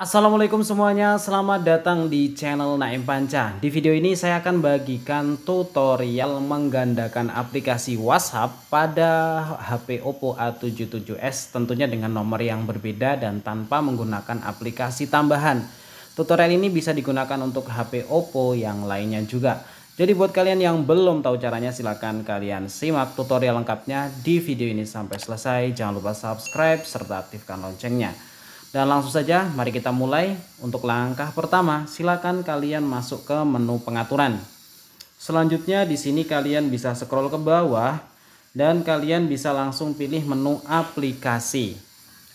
Assalamualaikum semuanya, selamat datang di channel Naim Panca. Di video ini saya akan bagikan tutorial menggandakan aplikasi WhatsApp pada HP Oppo A77s tentunya dengan nomor yang berbeda dan tanpa menggunakan aplikasi tambahan. Tutorial ini bisa digunakan untuk HP Oppo yang lainnya juga. Jadi buat kalian yang belum tahu caranya silahkan kalian simak tutorial lengkapnya di video ini sampai selesai. Jangan lupa subscribe serta aktifkan loncengnya. Dan langsung saja mari kita mulai. Untuk langkah pertama, silakan kalian masuk ke menu pengaturan. Selanjutnya di sini kalian bisa scroll ke bawah dan kalian bisa langsung pilih menu aplikasi.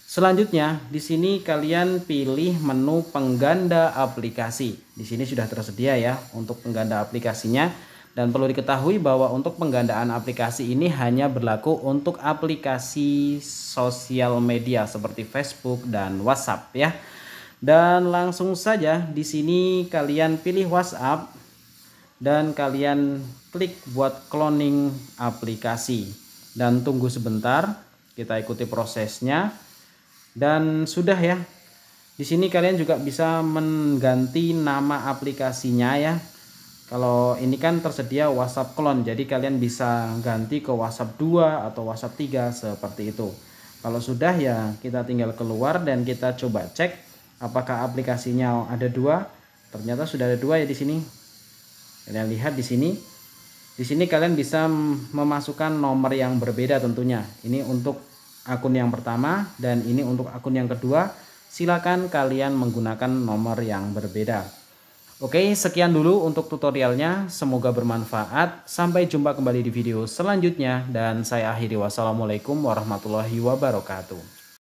Selanjutnya di sini kalian pilih menu pengganda aplikasi. Di sini sudah tersedia ya untuk pengganda aplikasinya. Dan perlu diketahui bahwa untuk penggandaan aplikasi ini hanya berlaku untuk aplikasi sosial media seperti Facebook dan WhatsApp ya. Dan langsung saja di sini kalian pilih WhatsApp dan kalian klik buat cloning aplikasi dan tunggu sebentar kita ikuti prosesnya dan sudah ya di sini kalian juga bisa mengganti nama aplikasinya ya kalau ini kan tersedia WhatsApp klon, jadi kalian bisa ganti ke WhatsApp 2 atau WhatsApp 3 seperti itu. Kalau sudah ya kita tinggal keluar dan kita coba cek apakah aplikasinya ada dua. Ternyata sudah ada dua ya di sini. Kalian lihat di sini. Di sini kalian bisa memasukkan nomor yang berbeda tentunya. Ini untuk akun yang pertama dan ini untuk akun yang kedua. Silakan kalian menggunakan nomor yang berbeda. Oke, sekian dulu untuk tutorialnya. Semoga bermanfaat. Sampai jumpa kembali di video selanjutnya dan saya akhiri wassalamualaikum warahmatullahi wabarakatuh.